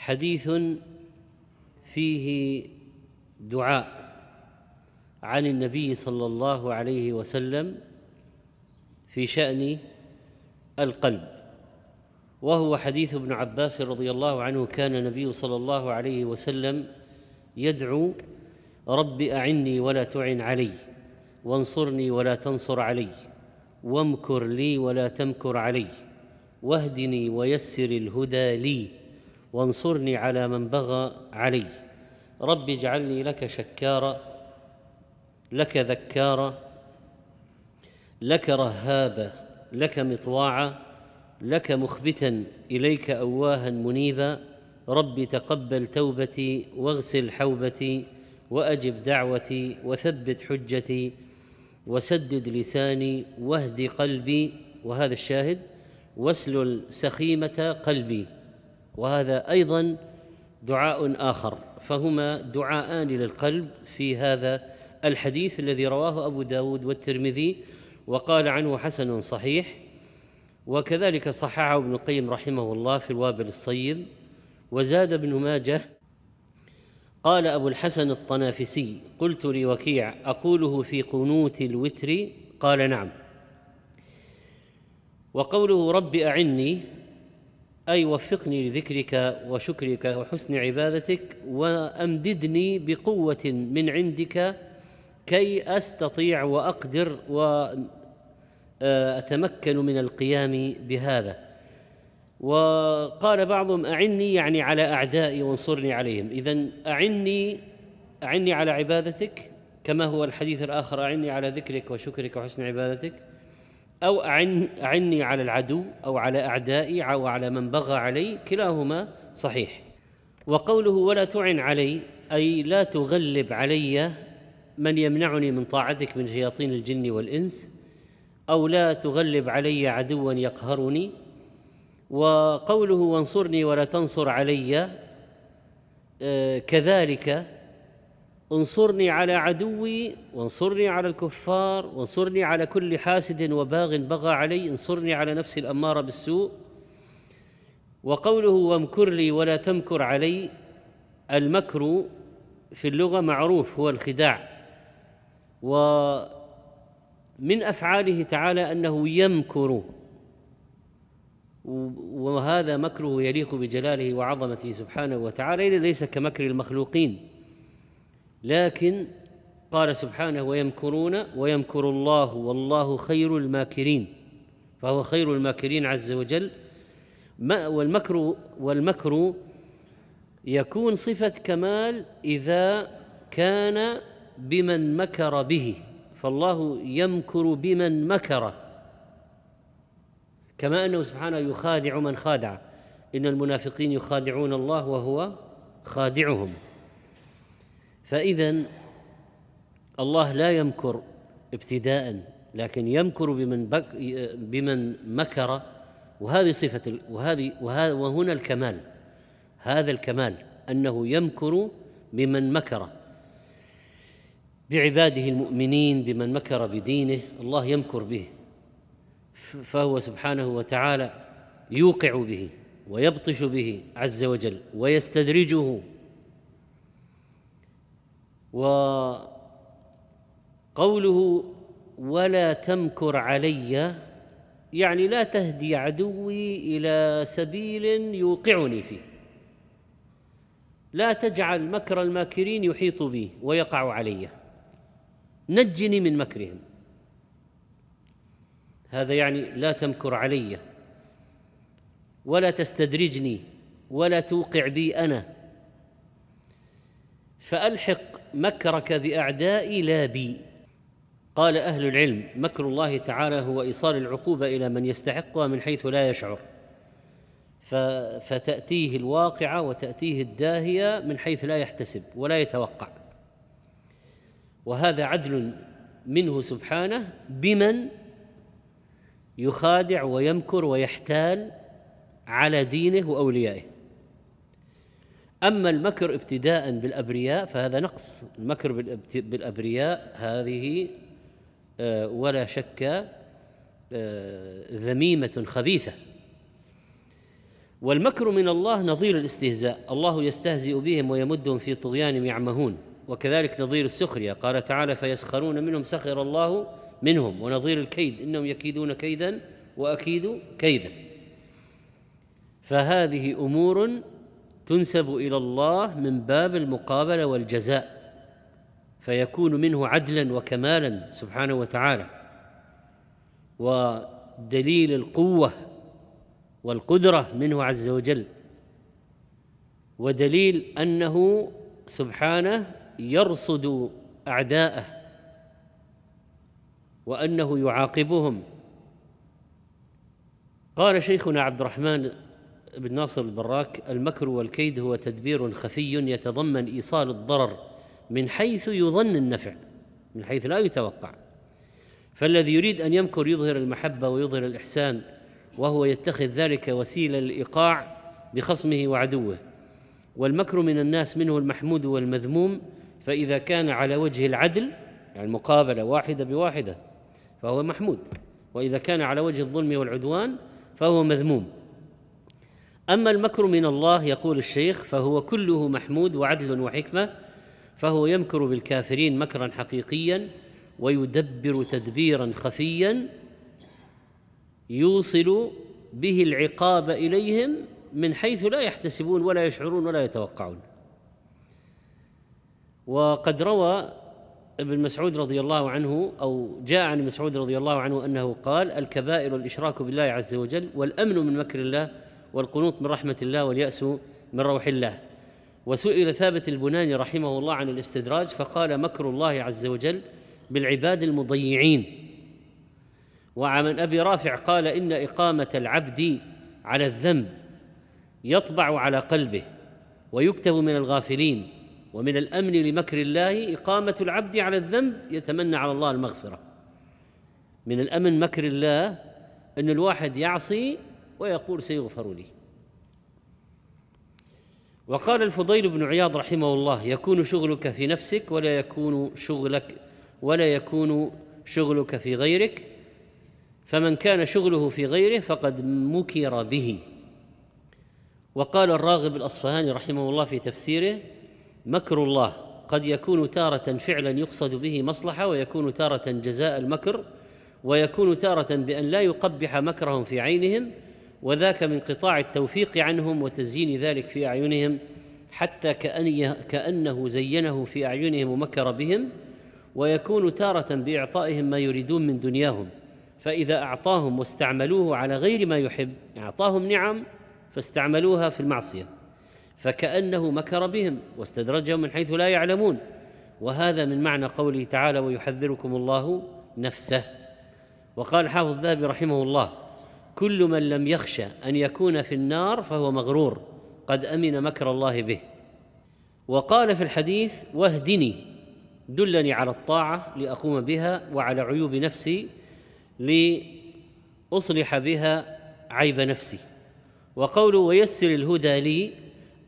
حديث فيه دعاء عن النبي صلى الله عليه وسلم في شأن القلب وهو حديث ابن عباس رضي الله عنه كان النبي صلى الله عليه وسلم يدعو رب أعني ولا تعن علي وانصرني ولا تنصر علي وامكر لي ولا تمكر علي واهدني ويسر الهدى لي وانصرني على من بغى علي رب اجعلني لك شكارا لك ذكارا لك رهابا لك مطواعا لك مخبتا إليك أواها منيبا رب تقبل توبتي واغسل حوبتي وأجب دعوتي وثبت حجتي وسدد لساني واهد قلبي وهذا الشاهد واسلل سخيمة قلبي وهذا ايضا دعاء اخر فهما دعاءان للقلب في هذا الحديث الذي رواه ابو داود والترمذي وقال عنه حسن صحيح وكذلك صححه ابن القيم رحمه الله في الوابل الصيب وزاد ابن ماجه قال أبو الحسن الطنافسي قلت لوكيع أقوله في قنوت الوتر قال نعم وقوله رب أعني أي وفقني لذكرك وشكرك وحسن عبادتك وأمددني بقوة من عندك كي أستطيع وأقدر وأتمكن من القيام بهذا وقال بعضهم أعني يعني على أعدائي وانصرني عليهم إذا أعني أعني على عبادتك كما هو الحديث الآخر أعني على ذكرك وشكرك وحسن عبادتك أو أعن أعني على العدو أو على أعدائي أو على من بغى علي كلاهما صحيح وقوله ولا تعن علي أي لا تغلب علي من يمنعني من طاعتك من شياطين الجن والإنس أو لا تغلب علي عدوا يقهرني وقوله وانصرني ولا تنصر علي آه، كذلك انصرني على عدوي وانصرني على الكفار وانصرني على كل حاسد وباغ بغى علي انصرني على نفسي الاماره بالسوء وقوله وامكر لي ولا تمكر علي المكر في اللغه معروف هو الخداع ومن افعاله تعالى انه يمكر وهذا مكره يليق بجلاله وعظمته سبحانه وتعالى ليس كمكر المخلوقين لكن قال سبحانه ويمكرون ويمكر الله والله خير الماكرين فهو خير الماكرين عز وجل والمكر والمكر يكون صفة كمال إذا كان بمن مكر به فالله يمكر بمن مكر كما أنه سبحانه يخادع من خادع إن المنافقين يخادعون الله وهو خادعهم فإذا الله لا يمكر ابتداء لكن يمكر بمن بك بمن مكر وهذه صفة وهذه وهنا الكمال هذا الكمال أنه يمكر بمن مكر بعباده المؤمنين بمن مكر بدينه الله يمكر به فهو سبحانه وتعالى يوقع به ويبطش به عز وجل ويستدرجه وقوله ولا تمكر علي يعني لا تهدي عدوي الى سبيل يوقعني فيه لا تجعل مكر الماكرين يحيط بي ويقع علي نجني من مكرهم هذا يعني لا تمكر علي ولا تستدرجني ولا توقع بي انا فالحق مكرك بأعدائي لا بي قال أهل العلم مكر الله تعالى هو إيصال العقوبة إلى من يستحقها من حيث لا يشعر فتأتيه الواقعة وتأتيه الداهية من حيث لا يحتسب ولا يتوقع وهذا عدل منه سبحانه بمن يخادع ويمكر ويحتال على دينه وأوليائه أما المكر ابتداء بالأبرياء فهذا نقص المكر بالأبرياء هذه آه، ولا شك آه، ذميمة خبيثة والمكر من الله نظير الاستهزاء الله يستهزئ بهم ويمدهم في طغيانهم يعمهون وكذلك نظير السخرية قال تعالى فيسخرون منهم سخر الله منهم ونظير الكيد إنهم يكيدون كيدا وأكيد كيدا فهذه أمور تنسب الى الله من باب المقابله والجزاء فيكون منه عدلا وكمالا سبحانه وتعالى ودليل القوه والقدره منه عز وجل ودليل انه سبحانه يرصد اعداءه وانه يعاقبهم قال شيخنا عبد الرحمن بن ناصر البراك المكر والكيد هو تدبير خفي يتضمن ايصال الضرر من حيث يظن النفع من حيث لا يتوقع فالذي يريد ان يمكر يظهر المحبه ويظهر الاحسان وهو يتخذ ذلك وسيله للايقاع بخصمه وعدوه والمكر من الناس منه المحمود والمذموم فاذا كان على وجه العدل يعني المقابله واحده بواحده فهو محمود واذا كان على وجه الظلم والعدوان فهو مذموم أما المكر من الله يقول الشيخ فهو كله محمود وعدل وحكمة فهو يمكر بالكافرين مكرا حقيقيا ويدبر تدبيرا خفيا يوصل به العقاب إليهم من حيث لا يحتسبون ولا يشعرون ولا يتوقعون وقد روى ابن مسعود رضي الله عنه أو جاء عن مسعود رضي الله عنه أنه قال الكبائر الإشراك بالله عز وجل والأمن من مكر الله والقنوط من رحمة الله واليأس من روح الله وسئل ثابت البناني رحمه الله عن الاستدراج فقال مكر الله عز وجل بالعباد المضيعين وعن أبي رافع قال إن إقامة العبد على الذنب يطبع على قلبه ويكتب من الغافلين ومن الامن لمكر الله اقامه العبد على الذنب يتمنى على الله المغفره من الامن مكر الله ان الواحد يعصي ويقول سيغفر لي وقال الفضيل بن عياض رحمه الله يكون شغلك في نفسك ولا يكون شغلك ولا يكون شغلك في غيرك فمن كان شغله في غيره فقد مكر به وقال الراغب الاصفهاني رحمه الله في تفسيره مكر الله قد يكون تاره فعلا يقصد به مصلحه ويكون تاره جزاء المكر ويكون تاره بان لا يقبح مكرهم في عينهم وذاك من قطاع التوفيق عنهم وتزيين ذلك في اعينهم حتى كأن كانه زينه في اعينهم ومكر بهم ويكون تاره باعطائهم ما يريدون من دنياهم فاذا اعطاهم واستعملوه على غير ما يحب اعطاهم نعم فاستعملوها في المعصيه فكانه مكر بهم واستدرجهم من حيث لا يعلمون وهذا من معنى قوله تعالى ويحذركم الله نفسه وقال حافظ الذهبي رحمه الله كل من لم يخشى ان يكون في النار فهو مغرور قد امن مكر الله به وقال في الحديث واهدني دلني على الطاعه لاقوم بها وعلى عيوب نفسي لاصلح بها عيب نفسي وقوله ويسر الهدى لي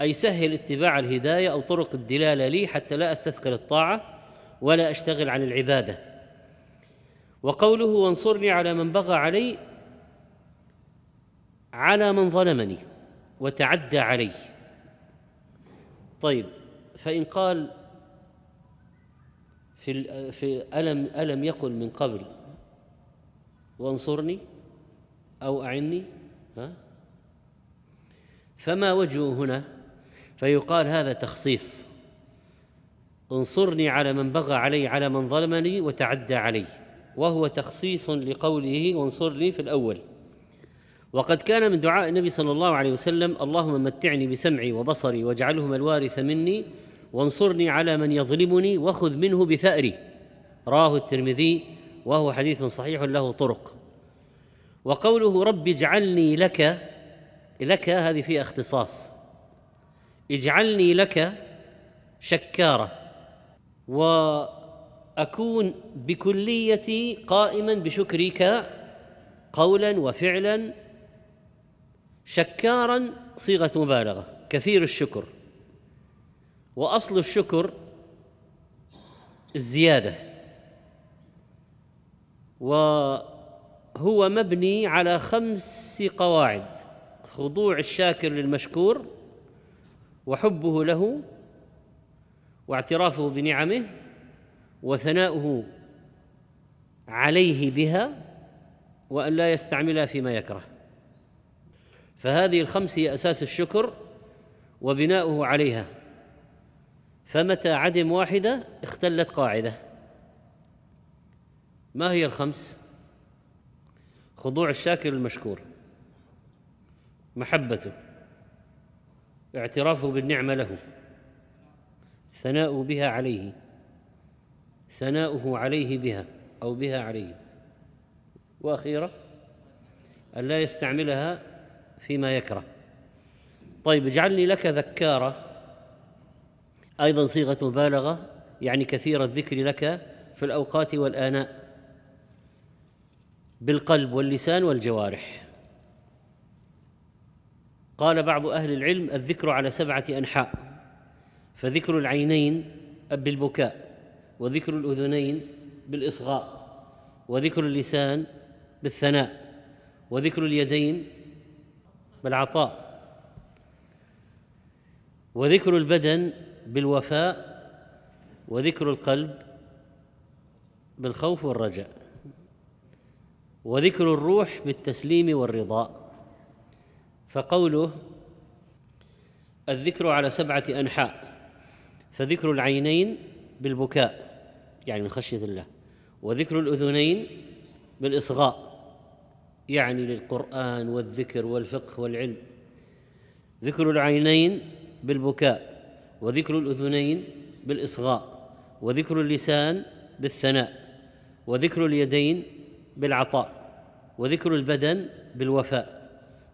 اي سهل اتباع الهدايه او طرق الدلاله لي حتى لا استثقل الطاعه ولا اشتغل عن العباده وقوله وانصرني على من بغى علي على من ظلمني وتعدى علي طيب فإن قال في في ألم ألم يقل من قبل وانصرني أو أعني ها فما وجهه هنا فيقال هذا تخصيص انصرني على من بغى علي على من ظلمني وتعدى علي وهو تخصيص لقوله وانصرني في الأول وقد كان من دعاء النبي صلى الله عليه وسلم اللهم متعني بسمعي وبصري واجعلهما الوارث مني وانصرني على من يظلمني وخذ منه بثأري راه الترمذي وهو حديث صحيح له طرق وقوله رب اجعلني لك لك هذه فيها اختصاص اجعلني لك شكارة وأكون بكليتي قائما بشكرك قولا وفعلا شكارا صيغه مبالغه كثير الشكر واصل الشكر الزياده وهو مبني على خمس قواعد خضوع الشاكر للمشكور وحبه له واعترافه بنعمه وثناؤه عليه بها وان لا يستعملها فيما يكره فهذه الخمس هي اساس الشكر وبناؤه عليها فمتى عدم واحده اختلت قاعده ما هي الخمس خضوع الشاكر المشكور محبته اعترافه بالنعمه له ثناؤه بها عليه ثناؤه عليه بها او بها عليه واخيرا أن لا يستعملها فيما يكره طيب اجعلني لك ذكارا أيضا صيغة مبالغة يعني كثير الذكر لك في الأوقات والآناء بالقلب واللسان والجوارح قال بعض أهل العلم الذكر على سبعة أنحاء فذكر العينين بالبكاء وذكر الأذنين بالإصغاء وذكر اللسان بالثناء وذكر اليدين بالعطاء وذكر البدن بالوفاء وذكر القلب بالخوف والرجاء وذكر الروح بالتسليم والرضاء فقوله الذكر على سبعه انحاء فذكر العينين بالبكاء يعني من خشيه الله وذكر الاذنين بالاصغاء يعني للقرآن والذكر والفقه والعلم ذكر العينين بالبكاء وذكر الأذنين بالإصغاء وذكر اللسان بالثناء وذكر اليدين بالعطاء وذكر البدن بالوفاء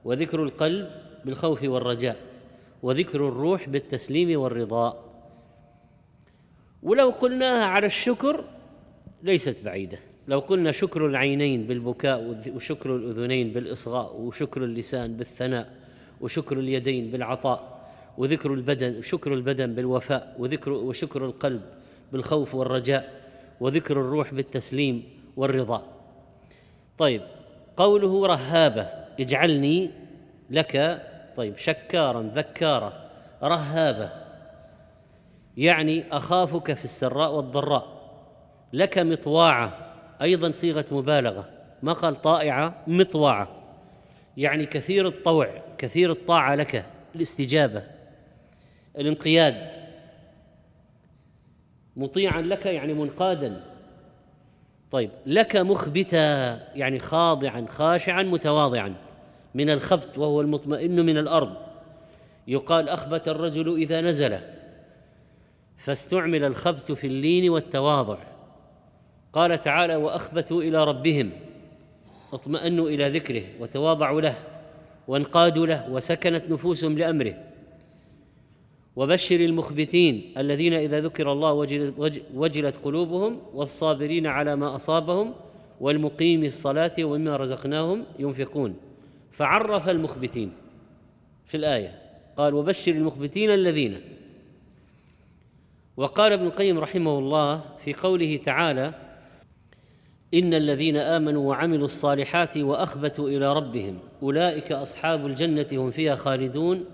وذكر القلب بالخوف والرجاء وذكر الروح بالتسليم والرضاء ولو قلناها على الشكر ليست بعيده لو قلنا شكر العينين بالبكاء وشكر الأذنين بالإصغاء وشكر اللسان بالثناء وشكر اليدين بالعطاء وذكر البدن شكر البدن بالوفاء وذكر وشكر القلب بالخوف والرجاء وذكر الروح بالتسليم والرضا طيب قوله رهابة اجعلني لك طيب شكارا ذكارا رهابة يعني أخافك في السراء والضراء لك مطواعة أيضا صيغة مبالغة ما قال طائعة مطوعة يعني كثير الطوع كثير الطاعة لك الاستجابة الانقياد مطيعا لك يعني منقادا طيب لك مخبتا يعني خاضعا خاشعا متواضعا من الخبت وهو المطمئن من الأرض يقال أخبت الرجل إذا نزل فاستعمل الخبت في اللين والتواضع قال تعالى واخبتوا الى ربهم اطمانوا الى ذكره وتواضعوا له وانقادوا له وسكنت نفوسهم لامره وبشر المخبتين الذين اذا ذكر الله وجلت قلوبهم والصابرين على ما اصابهم والمقيم الصلاه ومما رزقناهم ينفقون فعرف المخبتين في الايه قال وبشر المخبتين الذين وقال ابن القيم رحمه الله في قوله تعالى ان الذين امنوا وعملوا الصالحات واخبتوا الى ربهم اولئك اصحاب الجنه هم فيها خالدون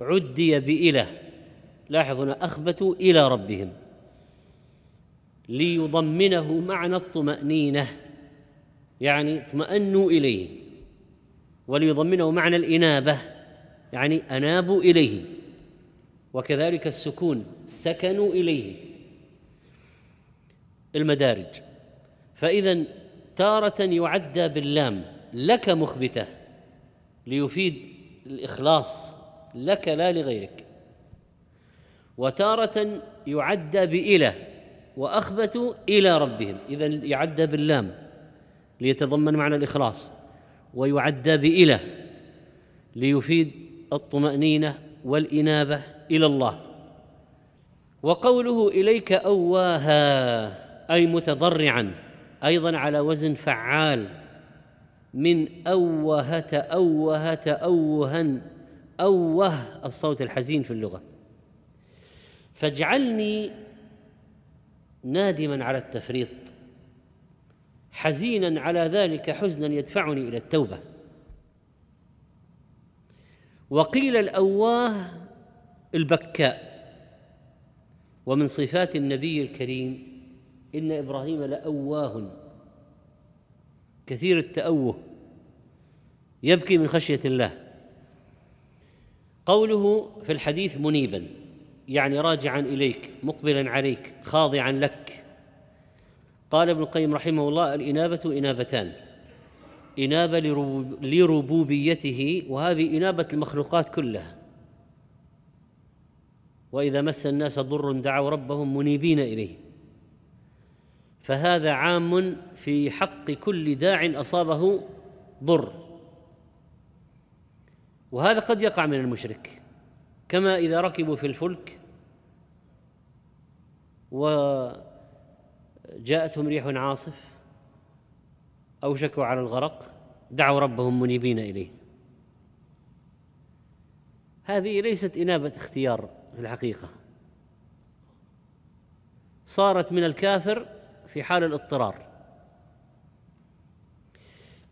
عدي بإله لاحظ هنا اخبتوا الى ربهم ليضمنه معنى الطمانينه يعني اطمأنوا اليه وليضمنه معنى الانابه يعني انابوا اليه وكذلك السكون سكنوا اليه المدارج فإذا تارة يعدى باللام لك مخبتة ليفيد الإخلاص لك لا لغيرك وتارة يعدى بإلى وأخبتوا إلى ربهم إذا يعدى باللام ليتضمن معنى الإخلاص ويعدى بإلى ليفيد الطمأنينة والإنابة إلى الله وقوله إليك أواها أي متضرعا أيضا على وزن فعال من أوه تأوه تأوها أوه الصوت الحزين في اللغة فاجعلني نادما على التفريط حزينا على ذلك حزنا يدفعني إلى التوبة وقيل الأواه البكاء ومن صفات النبي الكريم إن إبراهيم لأواه كثير التأوه يبكي من خشية الله قوله في الحديث منيبا يعني راجعا إليك مقبلا عليك خاضعا لك قال ابن القيم رحمه الله الإنابة إنابتان إنابة لربوبيته وهذه إنابة المخلوقات كلها وإذا مس الناس ضر دعوا ربهم منيبين إليه فهذا عام في حق كل داع اصابه ضر وهذا قد يقع من المشرك كما اذا ركبوا في الفلك وجاءتهم ريح عاصف اوشكوا على الغرق دعوا ربهم منيبين اليه هذه ليست انابه اختيار في الحقيقه صارت من الكافر في حال الاضطرار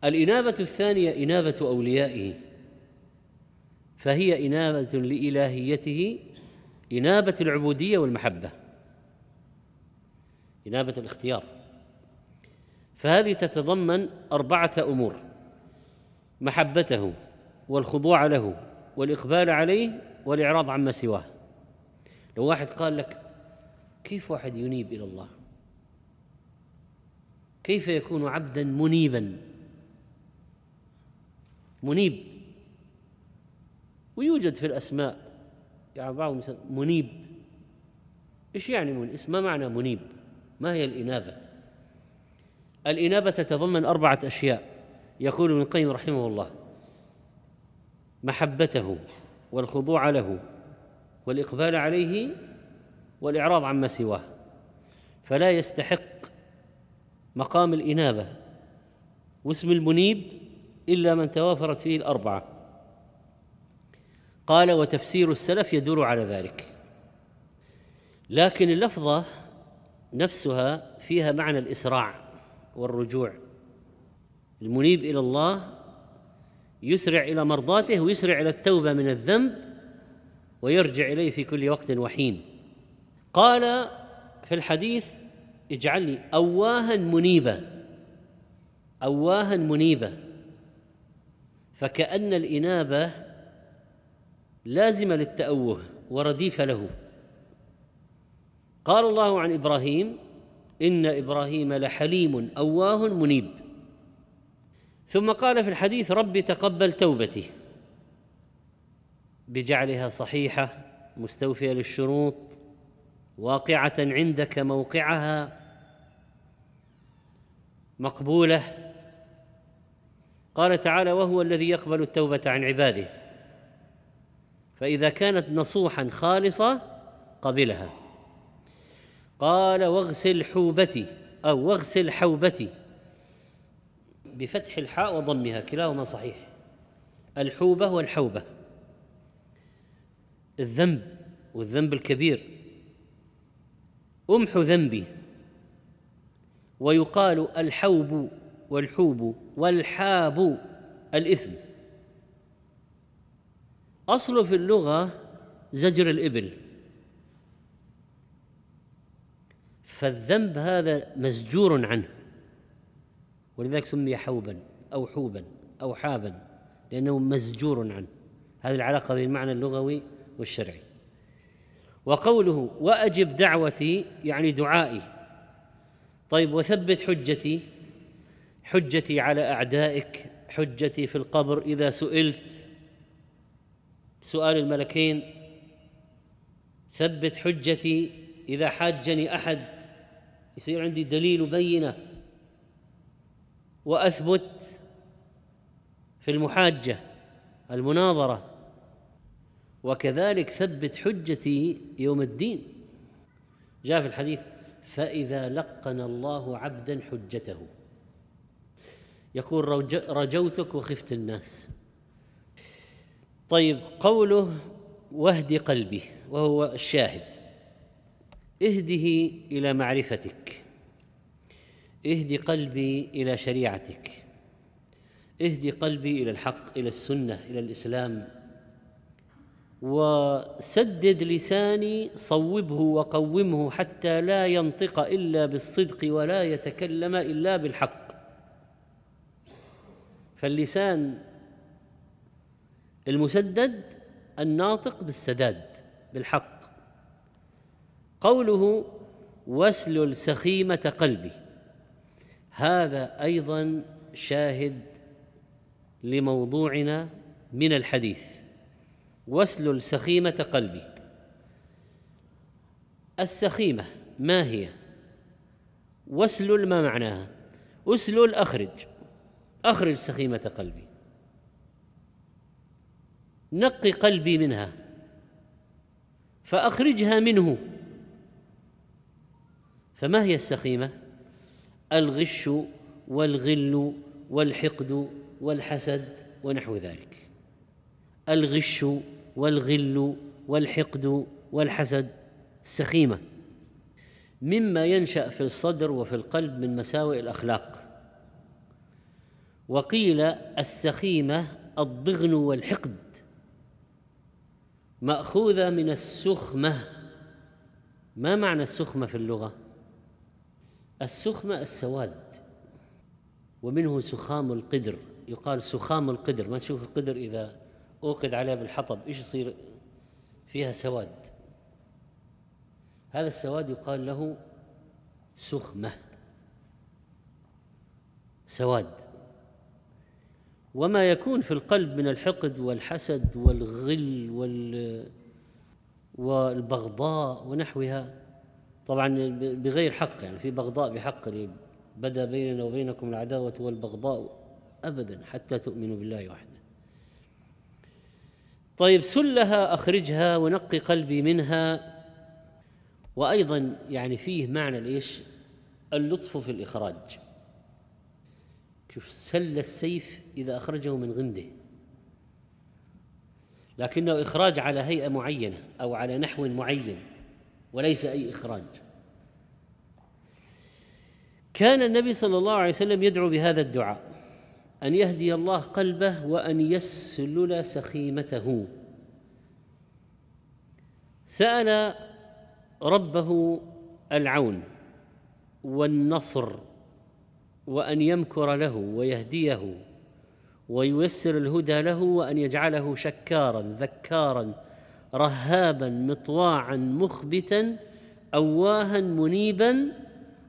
الإنابة الثانية إنابة أوليائه فهي إنابة لإلهيته إنابة العبودية والمحبة إنابة الاختيار فهذه تتضمن أربعة أمور محبته والخضوع له والإقبال عليه والإعراض عما سواه لو واحد قال لك كيف واحد ينيب إلى الله كيف يكون عبدا منيبا منيب ويوجد في الأسماء يعني بعضهم منيب إيش يعني منيب؟ ما معنى منيب؟ ما هي الإنابة؟ الإنابة تتضمن أربعة أشياء يقول ابن القيم رحمه الله محبته والخضوع له والإقبال عليه والإعراض عما سواه فلا يستحق مقام الإنابة واسم المنيب إلا من توافرت فيه الأربعة قال وتفسير السلف يدور على ذلك لكن اللفظة نفسها فيها معنى الإسراع والرجوع المنيب إلى الله يسرع إلى مرضاته ويسرع إلى التوبة من الذنب ويرجع إليه في كل وقت وحين قال في الحديث اجعلني أواها منيبا أواها منيبا فكأن الإنابة لازمة للتأوه ورديفة له قال الله عن إبراهيم إن إبراهيم لحليم أواه منيب ثم قال في الحديث ربي تقبل توبتي بجعلها صحيحة مستوفية للشروط واقعة عندك موقعها مقبوله قال تعالى وهو الذي يقبل التوبه عن عباده فاذا كانت نصوحا خالصه قبلها قال واغسل حوبتي او واغسل حوبتي بفتح الحاء وضمها كلاهما صحيح الحوبه والحوبه الذنب والذنب الكبير امحو ذنبي ويقال الحوب والحوب والحاب الإثم أصله في اللغة زجر الإبل فالذنب هذا مزجور عنه ولذلك سمي حوبا أو حوبا أو حابا لأنه مزجور عنه هذه العلاقة بين المعنى اللغوي والشرعي وقوله وأجب دعوتي يعني دعائي طيب وثبت حجتي حجتي على اعدائك حجتي في القبر اذا سئلت سؤال الملكين ثبت حجتي اذا حاجني احد يصير عندي دليل وبينه واثبت في المحاجه المناظره وكذلك ثبت حجتي يوم الدين جاء في الحديث فاذا لقن الله عبدا حجته يقول رجوتك وخفت الناس طيب قوله واهد قلبي وهو الشاهد اهده الى معرفتك اهد قلبي الى شريعتك اهد قلبي الى الحق الى السنه الى الاسلام وسدد لساني صوبه وقومه حتى لا ينطق الا بالصدق ولا يتكلم الا بالحق فاللسان المسدد الناطق بالسداد بالحق قوله واسلل سخيمه قلبي هذا ايضا شاهد لموضوعنا من الحديث واسلل سخيمة قلبي السخيمة ما هي واسلل ما معناها اسلل أخرج أخرج سخيمة قلبي نقي قلبي منها فأخرجها منه فما هي السخيمة؟ الغش والغل والحقد والحسد ونحو ذلك الغش والغل والحقد والحسد السخيمه مما ينشا في الصدر وفي القلب من مساوئ الاخلاق وقيل السخيمه الضغن والحقد ماخوذه من السخمه ما معنى السخمه في اللغه السخمه السواد ومنه سخام القدر يقال سخام القدر ما تشوف القدر اذا أوقد عليها بالحطب إيش يصير فيها سواد هذا السواد يقال له سخمة سواد وما يكون في القلب من الحقد والحسد والغل وال والبغضاء ونحوها طبعا بغير حق يعني في بغضاء بحق بدا بيننا وبينكم العداوة والبغضاء أبدا حتى تؤمنوا بالله وحده طيب سلها اخرجها ونقي قلبي منها وايضا يعني فيه معنى الايش اللطف في الاخراج شوف سل السيف اذا اخرجه من غمده لكنه اخراج على هيئه معينه او على نحو معين وليس اي اخراج كان النبي صلى الله عليه وسلم يدعو بهذا الدعاء ان يهدي الله قلبه وان يسلل سخيمته سال ربه العون والنصر وان يمكر له ويهديه وييسر الهدى له وان يجعله شكارا ذكارا رهابا مطواعا مخبتا اواها منيبا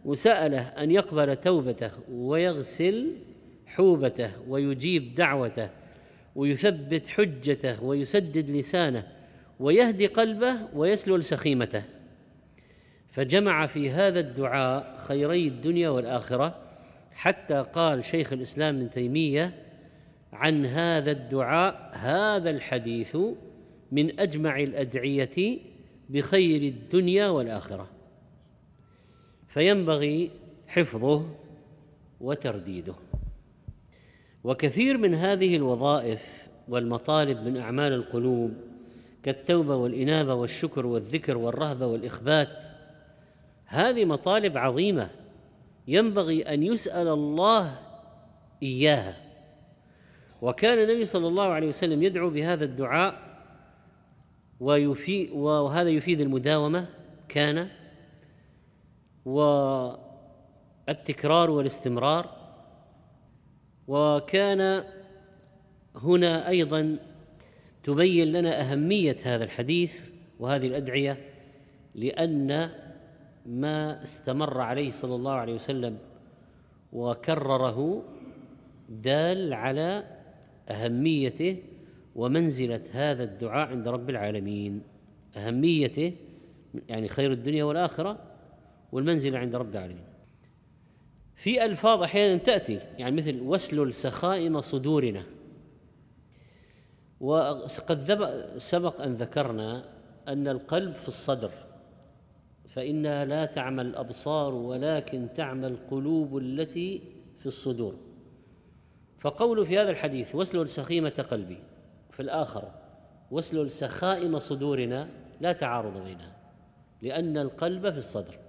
وساله ان يقبل توبته ويغسل حوبته ويجيب دعوته ويثبت حجته ويسدد لسانه ويهدي قلبه ويسلل سخيمته فجمع في هذا الدعاء خيري الدنيا والاخره حتى قال شيخ الاسلام ابن تيميه عن هذا الدعاء هذا الحديث من اجمع الادعيه بخير الدنيا والاخره فينبغي حفظه وترديده وكثير من هذه الوظائف والمطالب من اعمال القلوب كالتوبه والانابه والشكر والذكر والرهبه والاخبات هذه مطالب عظيمه ينبغي ان يسال الله اياها وكان النبي صلى الله عليه وسلم يدعو بهذا الدعاء ويفي وهذا يفيد المداومه كان والتكرار والاستمرار وكان هنا ايضا تبين لنا اهميه هذا الحديث وهذه الادعيه لان ما استمر عليه صلى الله عليه وسلم وكرره دال على اهميته ومنزله هذا الدعاء عند رب العالمين اهميته يعني خير الدنيا والاخره والمنزله عند رب العالمين في الفاظ احيانا تاتي يعني مثل وسل السخائم صدورنا وقد سبق ان ذكرنا ان القلب في الصدر فانها لا تعمى الابصار ولكن تعمى القلوب التي في الصدور فقول في هذا الحديث واسلل سخيمه قلبي في الاخر واسلل سخائم صدورنا لا تعارض بينها لان القلب في الصدر